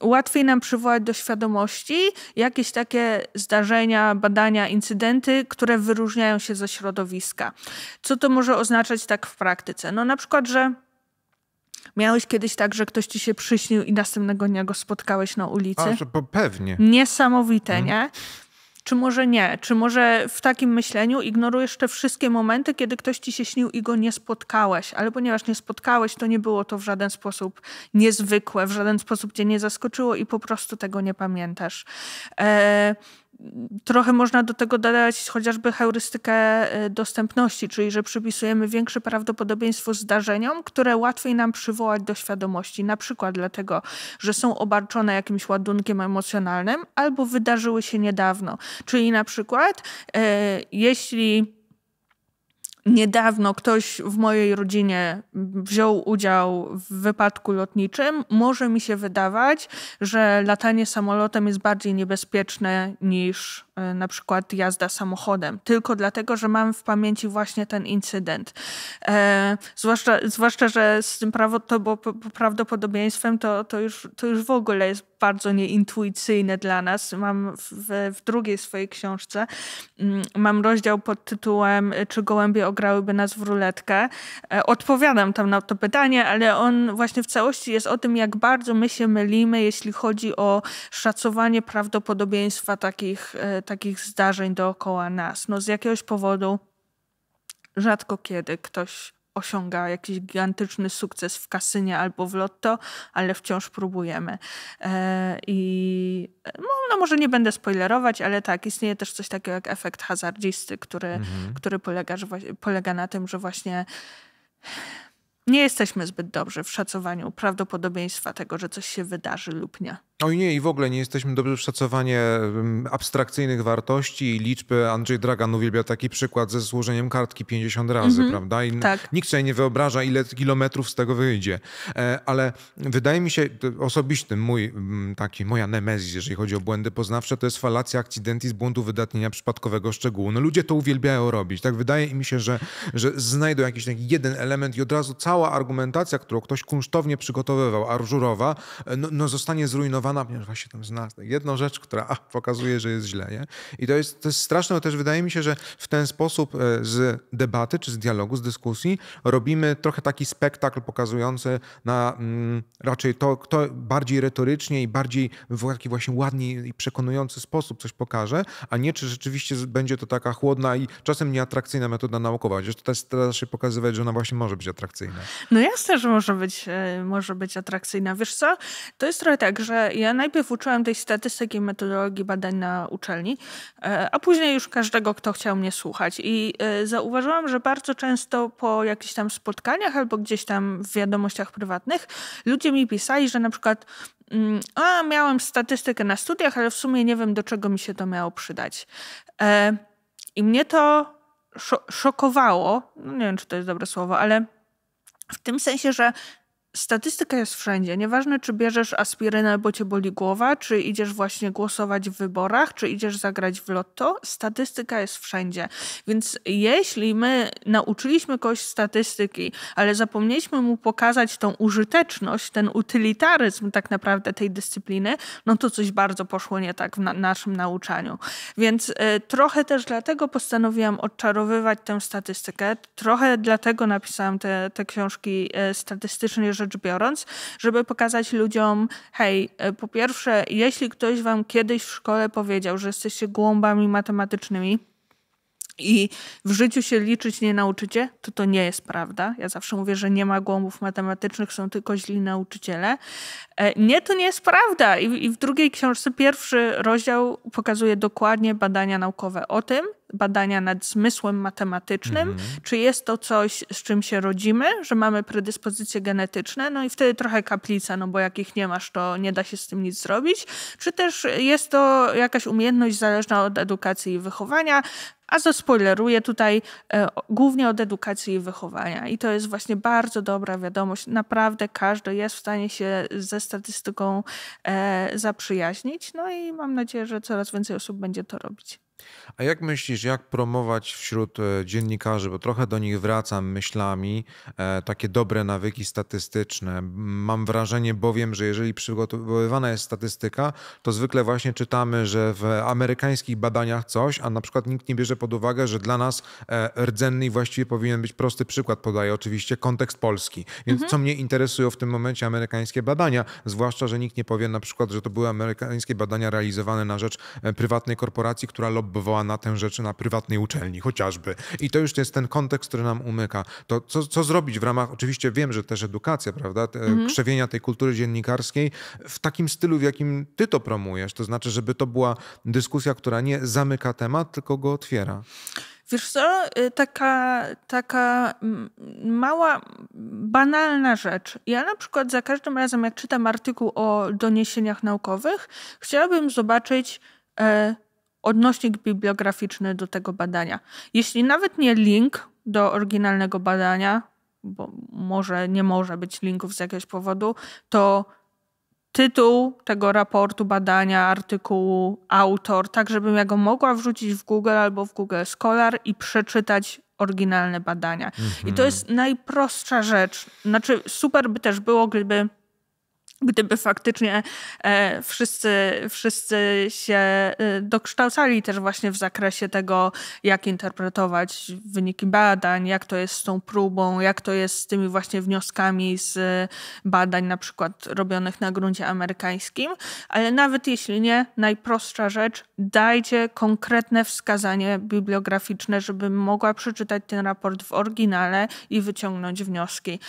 łatwiej nam przywołać do świadomości jakieś takie zdarzenia, badania, incydenty, które wyróżniają się ze środowiska. Co to może oznaczać tak w praktyce? No na przykład, że Miałeś kiedyś tak, że ktoś ci się przyśnił i następnego dnia go spotkałeś na ulicy? A, że, pewnie. Niesamowite, hmm. nie? czy może nie, czy może w takim myśleniu ignorujesz te wszystkie momenty, kiedy ktoś ci się śnił i go nie spotkałeś, ale ponieważ nie spotkałeś, to nie było to w żaden sposób niezwykłe, w żaden sposób cię nie zaskoczyło i po prostu tego nie pamiętasz. E, Trochę można do tego dodać chociażby heurystykę e, dostępności, czyli że przypisujemy większe prawdopodobieństwo zdarzeniom, które łatwiej nam przywołać do świadomości, na przykład dlatego, że są obarczone jakimś ładunkiem emocjonalnym albo wydarzyły się niedawno. Czyli na przykład, e, jeśli niedawno ktoś w mojej rodzinie wziął udział w wypadku lotniczym, może mi się wydawać, że latanie samolotem jest bardziej niebezpieczne niż E, na przykład jazda samochodem, tylko dlatego, że mam w pamięci właśnie ten incydent. E, zwłaszcza, zwłaszcza, że z tym prawo, to bo prawdopodobieństwem to, to, już, to już w ogóle jest bardzo nieintuicyjne dla nas. Mam w, w drugiej swojej książce mm, mam rozdział pod tytułem e, Czy gołębie ograłyby nas w ruletkę? E, odpowiadam tam na to pytanie, ale on właśnie w całości jest o tym, jak bardzo my się mylimy, jeśli chodzi o szacowanie prawdopodobieństwa takich, e, takich zdarzeń dookoła nas. No z jakiegoś powodu rzadko kiedy ktoś osiąga jakiś gigantyczny sukces w kasynie albo w lotto, ale wciąż próbujemy. E, I no, no, może nie będę spoilerować, ale tak, istnieje też coś takiego jak efekt hazardzisty, który, mhm. który polega, polega na tym, że właśnie nie jesteśmy zbyt dobrzy w szacowaniu prawdopodobieństwa tego, że coś się wydarzy lub nie. Oj nie, i w ogóle nie jesteśmy dobrze w szacowanie abstrakcyjnych wartości i liczby. Andrzej Dragan uwielbia taki przykład ze złożeniem kartki 50 razy, mm -hmm, prawda? I tak. nikt sobie nie wyobraża, ile kilometrów z tego wyjdzie. E, ale wydaje mi się, osobistym mój, taki, moja nemezis, jeżeli chodzi o błędy poznawcze, to jest falacja z błędu wydatnienia przypadkowego szczegółu. No ludzie to uwielbiają robić. Tak wydaje mi się, że, że znajdą jakiś taki jeden element i od razu cała argumentacja, którą ktoś kunsztownie przygotowywał, arżurowa, e, no, no zostanie zrujnowana zastosowana, ponieważ właśnie tam zna jedną rzecz, która a, pokazuje, że jest źle. Nie? I to jest, to jest straszne, bo też wydaje mi się, że w ten sposób e, z debaty, czy z dialogu, z dyskusji robimy trochę taki spektakl pokazujący na mm, raczej to, kto bardziej retorycznie i bardziej w taki właśnie ładny i przekonujący sposób coś pokaże, a nie czy rzeczywiście będzie to taka chłodna i czasem nieatrakcyjna metoda naukowa. Chociaż to też teraz się pokazywać, że ona właśnie może być atrakcyjna. No jasne, że może być, e, może być atrakcyjna. Wiesz co, to jest trochę tak, że ja najpierw uczyłam tej statystyki i metodologii badań na uczelni, e, a później już każdego, kto chciał mnie słuchać. I e, zauważyłam, że bardzo często po jakichś tam spotkaniach albo gdzieś tam w wiadomościach prywatnych ludzie mi pisali, że na przykład mm, a miałem statystykę na studiach, ale w sumie nie wiem, do czego mi się to miało przydać. E, I mnie to szokowało, no nie wiem, czy to jest dobre słowo, ale w tym sensie, że Statystyka jest wszędzie. Nieważne, czy bierzesz aspirynę, bo cię boli głowa, czy idziesz właśnie głosować w wyborach, czy idziesz zagrać w lotto, statystyka jest wszędzie. Więc jeśli my nauczyliśmy kogoś statystyki, ale zapomnieliśmy mu pokazać tą użyteczność, ten utylitaryzm tak naprawdę tej dyscypliny, no to coś bardzo poszło nie tak w na naszym nauczaniu. Więc y, trochę też dlatego postanowiłam odczarowywać tę statystykę, trochę dlatego napisałam te, te książki y, statystyczne, że rzecz biorąc, żeby pokazać ludziom, hej, e, po pierwsze, jeśli ktoś wam kiedyś w szkole powiedział, że jesteście głąbami matematycznymi, i w życiu się liczyć nie nauczycie, to to nie jest prawda. Ja zawsze mówię, że nie ma głąbów matematycznych, są tylko źli nauczyciele. E, nie, to nie jest prawda. I, w drugiej książce pierwszy rozdział pokazuje dokładnie badania naukowe o tym, badania nad zmysłem matematycznym, mhm. czy jest to coś, z czym się rodzimy, że mamy predyspozycje genetyczne, no i wtedy trochę kaplica, no bo jak ich nie masz, to nie da się z tym nic zrobić, czy też jest to jakaś umiejętność zależna od edukacji i wychowania, a zaspoileruję tutaj e, głównie od edukacji i wychowania. I to jest właśnie bardzo dobra wiadomość. Naprawdę każdy jest w stanie się ze statystyką e, zaprzyjaźnić. No i mam nadzieję, że coraz więcej osób będzie to robić. A jak myślisz, jak promować wśród e, dziennikarzy, bo trochę do nich wracam myślami, e, takie dobre nawyki statystyczne? Mam wrażenie bowiem, że jeżeli przygotowywana jest statystyka, to zwykle właśnie czytamy, że w amerykańskich badaniach coś, a na przykład nikt nie bierze pod uwagę, że dla nas e, rdzenny i właściwie powinien być prosty przykład, podaje oczywiście kontekst polski. Więc mhm. co mnie interesują w tym momencie amerykańskie badania, zwłaszcza, że nikt nie powie na przykład, że to były amerykańskie badania realizowane na rzecz prywatnej korporacji, która lobby obbywała na tę rzeczy na prywatnej uczelni, chociażby. I to już jest ten kontekst, który nam umyka. To co, co zrobić w ramach, oczywiście wiem, że też edukacja, prawda, te, mhm. krzewienia tej kultury dziennikarskiej w takim stylu, w jakim ty to promujesz, to znaczy, żeby to była dyskusja, która nie zamyka temat, tylko go otwiera. Wiesz co, y, taka, taka mała, banalna rzecz. Ja na przykład za każdym razem, jak czytam artykuł o doniesieniach naukowych, chciałabym zobaczyć, e, odnośnik bibliograficzny do tego badania. Jeśli nawet nie link do oryginalnego badania, bo może nie może być linków z jakiegoś powodu, to tytuł tego raportu, badania, artykułu, autor, tak żebym ja go mogła wrzucić w Google albo w Google Scholar i przeczytać oryginalne badania. Mm -hmm. I to mhm. jest najprostsza rzecz. Znaczy, super by też było, gdyby gdyby faktycznie e, wszyscy, wszyscy się e, dokształcali też właśnie w zakresie tego, jak interpretować wyniki badań, jak to jest z tą próbą, jak to jest z tymi właśnie wnioskami z badań na przykład robionych na gruncie amerykańskim, ale nawet jeśli nie, najprostsza rzecz, dajcie konkretne wskazanie bibliograficzne, żeby mogła przeczytać ten raport w oryginale i wyciągnąć wnioski.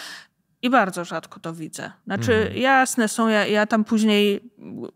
I bardzo rzadko to widzę. Znaczy, mhm. jasne są, ja, ja tam później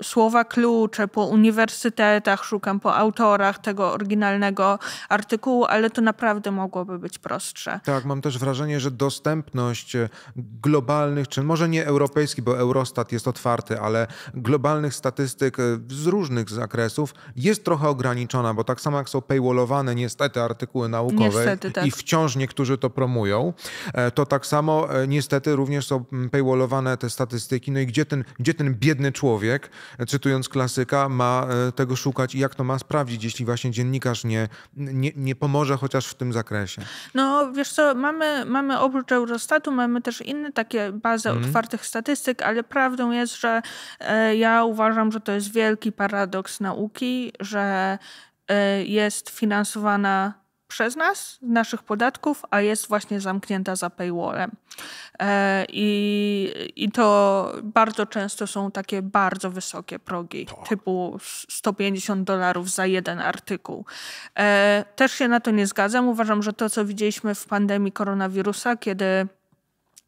słowa klucze po uniwersytetach szukam, po autorach tego oryginalnego artykułu, ale to naprawdę mogłoby być prostsze. Tak, mam też wrażenie, że dostępność e, globalnych, czy może nie europejski, bo Eurostat jest otwarty, ale globalnych statystyk e, z różnych zakresów jest trochę ograniczona, bo tak samo jak są paywallowane niestety artykuły naukowe niestety, tak. i wciąż niektórzy to promują, e, to tak samo niestety również są paywallowane te statystyki. No i gdzie ten, gdzie ten biedny człowiek, cytując klasyka, ma e, tego szukać i jak to ma sprawdzić, jeśli właśnie dziennikarz nie, nie, nie pomoże chociaż w tym zakresie? No wiesz co, mamy, mamy oprócz Eurostatu, mamy też inne takie bazy mm. otwartych statystyk, ale prawdą jest, że e, ja uważam, że to jest wielki paradoks nauki, że e, jest finansowana przez nas, naszych podatków, a jest właśnie zamknięta za paywallem. E, I, I to bardzo często są takie bardzo wysokie progi, to. Tak. typu 150 dolarów za jeden artykuł. E, też się na to nie zgadzam. Uważam, że to, co widzieliśmy w pandemii koronawirusa, kiedy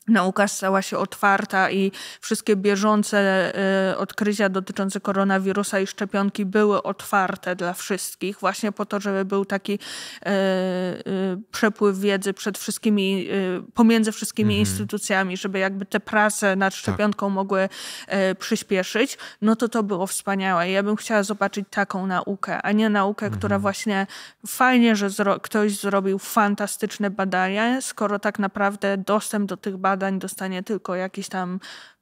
nauka stała się otwarta i wszystkie bieżące e, odkrycia dotyczące koronawirusa i szczepionki były otwarte dla wszystkich, właśnie po to, żeby był taki e, e, przepływ wiedzy przed wszystkimi, pomiędzy wszystkimi mhm. instytucjami, żeby jakby te prace nad tak. szczepionką tak. mogły przyspieszyć, no to to było wspaniałe. Ja bym chciała zobaczyć taką naukę, a nie naukę, która mhm. właśnie fajnie, że zro ktoś zrobił fantastyczne badania, skoro tak naprawdę dostęp do tych badań badań dostanie tylko jakiś tam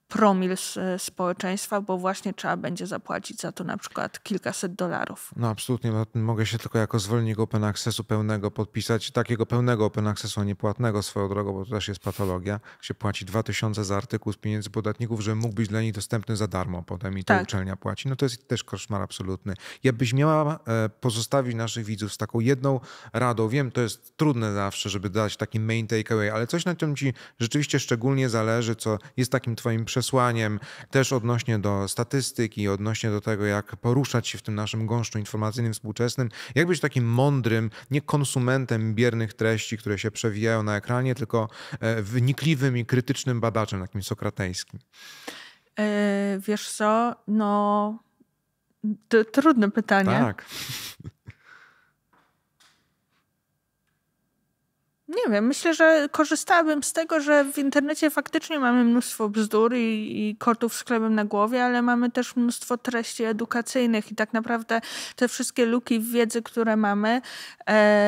promil e, społeczeństwa, bo właśnie trzeba będzie zapłacić za to na przykład kilkaset dolarów. No absolutnie, no, mogę się tylko jako zwolennik open accessu pełnego podpisać, takiego pełnego open accessu, a nie płatnego swoją drogą, bo to też jest patologia. Się płaci 2000 za artykuł z pieniędzy podatników, żeby mógł być dla niej dostępny za darmo potem i to tak. uczelnia płaci. No to jest też koszmar absolutny. Ja byś miała e, pozostawić naszych widzów z taką jedną radą, wiem, to jest trudne zawsze, żeby dać taki main takeaway, ale coś na czym ci rzeczywiście szczególnie zależy, co jest takim twoim przed przesłaniem, też odnośnie do statystyki, odnośnie do tego, jak poruszać się w tym naszym gąszczu informacyjnym współczesnym, jak być takim mądrym, nie konsumentem biernych treści, które się przewijają na ekranie, tylko e, wnikliwym i krytycznym badaczem, takim Sokrateskim. E, wiesz co, no... To, trudne pytanie. Tak. [LAUGHS] Nie wiem, myślę, że korzystałabym z tego, że w internecie faktycznie mamy mnóstwo bzdur i, i kotów z chlebem na głowie, ale mamy też mnóstwo treści edukacyjnych i tak naprawdę te wszystkie luki wiedzy, które mamy e, e,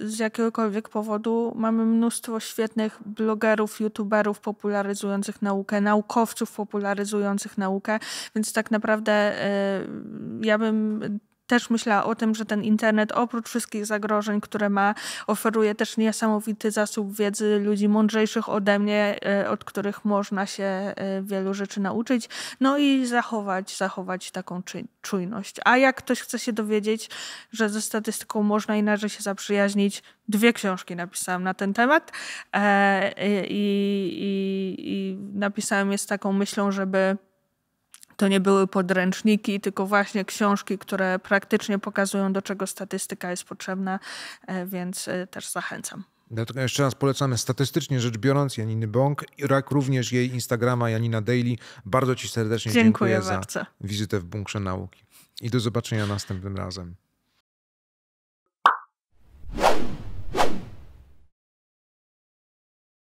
z jakiegokolwiek powodu, mamy mnóstwo świetnych blogerów, youtuberów popularyzujących naukę, naukowców popularyzujących naukę, więc tak naprawdę e, ja bym też myślała o tym, że ten internet oprócz wszystkich zagrożeń, które ma, oferuje też niesamowity zasób wiedzy ludzi mądrzejszych ode mnie, e, od których można się e, wielu rzeczy nauczyć, no i zachować, zachować taką czujność. A jak ktoś chce się dowiedzieć, że ze statystyką można inaczej się zaprzyjaźnić, dwie książki napisałam na ten temat e, i, i, i napisałam je z taką myślą, żeby to nie były podręczniki, tylko właśnie książki, które praktycznie pokazują, do czego statystyka jest potrzebna, e, więc e, też zachęcam. Dlatego jeszcze raz polecamy statystycznie rzecz biorąc Janiny Bąk, jak również jej Instagrama Janina Daily. Bardzo Ci serdecznie dziękuję, dziękuję za wizytę w Bunkrze Nauki. I do zobaczenia następnym razem.